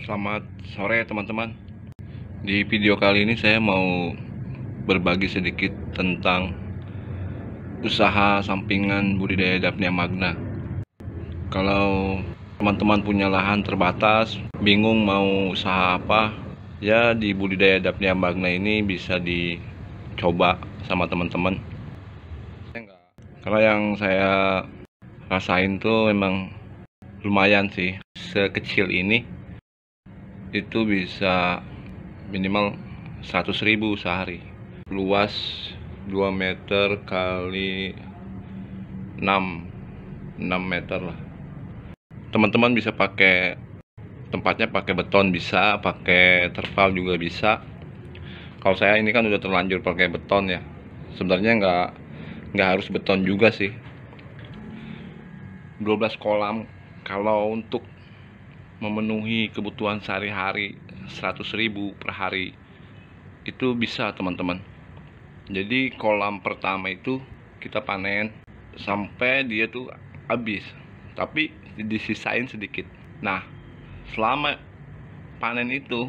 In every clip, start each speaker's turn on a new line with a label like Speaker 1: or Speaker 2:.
Speaker 1: Selamat sore teman-teman. Di video kali ini saya mau berbagi sedikit tentang usaha sampingan budidaya Daphnia magna. Kalau teman-teman punya lahan terbatas, bingung mau usaha apa, ya di budidaya Daphnia magna ini bisa dicoba sama teman-teman. Kalau yang saya rasain tuh memang lumayan sih sekecil ini itu bisa minimal 100 ribu sehari luas 2 meter kali 6 6 meter lah teman-teman bisa pakai tempatnya pakai beton bisa pakai terpal juga bisa kalau saya ini kan udah terlanjur pakai beton ya sebenarnya nggak nggak harus beton juga sih 12 kolam kalau untuk memenuhi kebutuhan sehari-hari 100 ribu per hari itu bisa teman-teman jadi kolam pertama itu kita panen sampai dia tuh habis tapi disisain sedikit nah selama panen itu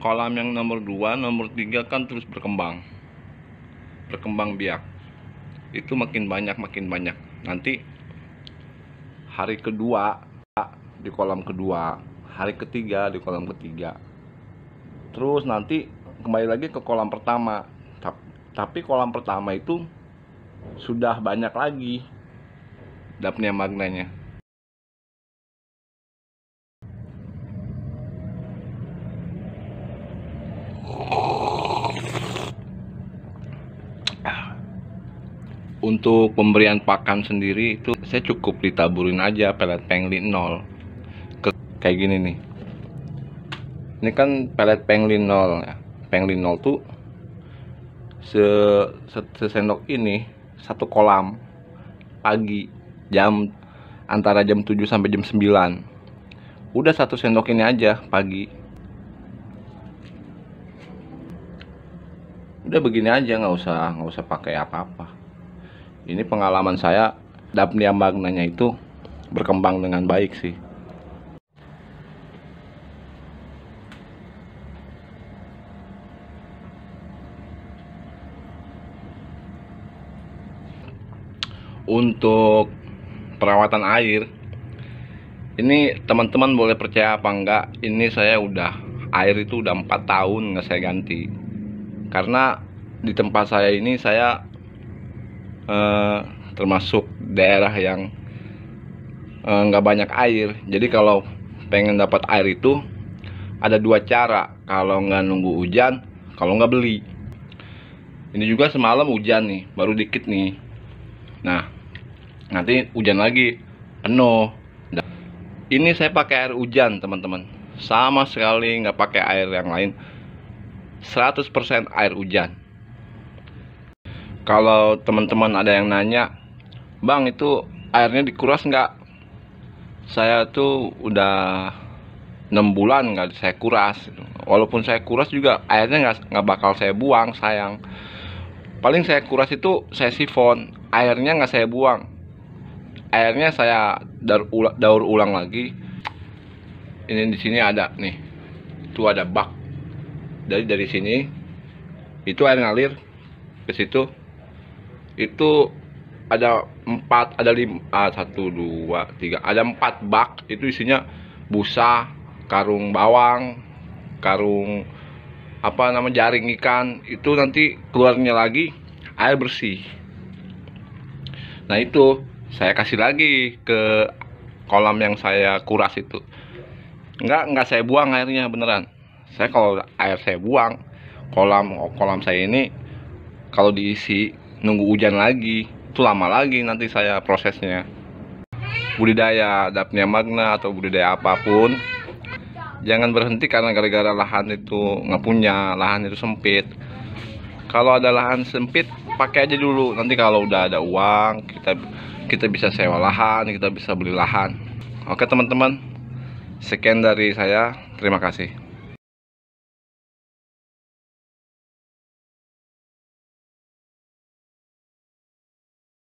Speaker 1: kolam yang nomor 2, nomor 3 kan terus berkembang berkembang biak itu makin banyak makin banyak nanti hari kedua di kolam kedua hari ketiga di kolam ketiga terus nanti kembali lagi ke kolam pertama tapi kolam pertama itu sudah banyak lagi dapnya magnanya untuk pemberian pakan sendiri itu saya cukup ditaburin aja pelet pengli 0 kayak gini nih ini kan pelet penglinol ya penglinol tuh se, se, sesendok ini satu kolam pagi jam antara jam 7 sampai jam 9 udah satu sendok ini aja pagi udah begini aja nggak usah nggak usah pakai apa-apa ini pengalaman saya dapnia magnanya itu berkembang dengan baik sih untuk perawatan air ini teman-teman boleh percaya apa enggak ini saya udah air itu udah empat tahun nggak saya ganti karena di tempat saya ini saya eh, termasuk daerah yang eh, nggak banyak air jadi kalau pengen dapat air itu ada dua cara kalau nggak nunggu hujan kalau nggak beli ini juga semalam hujan nih baru dikit nih nah nanti hujan lagi penuh ini saya pakai air hujan teman-teman sama sekali nggak pakai air yang lain 100% air hujan kalau teman-teman ada yang nanya bang itu airnya dikuras nggak saya tuh udah 6 bulan nggak saya kuras walaupun saya kuras juga airnya nggak nggak bakal saya buang sayang paling saya kuras itu saya sifon airnya nggak saya buang airnya saya daur, ula, daur ulang lagi ini di sini ada nih itu ada bak dari dari sini itu air ngalir ke situ itu ada empat ada lima ah, satu dua tiga ada empat bak itu isinya busa karung bawang karung apa nama jaring ikan itu nanti keluarnya lagi air bersih nah itu saya kasih lagi ke kolam yang saya kuras itu enggak enggak saya buang airnya beneran saya kalau air saya buang kolam oh, kolam saya ini kalau diisi nunggu hujan lagi itu lama lagi nanti saya prosesnya budidaya dapnya magna atau budidaya apapun jangan berhenti karena gara-gara lahan itu nggak punya lahan itu sempit kalau ada lahan sempit pakai aja dulu nanti kalau udah ada uang kita kita bisa sewa lahan kita bisa beli lahan oke teman-teman sekian dari saya terima kasih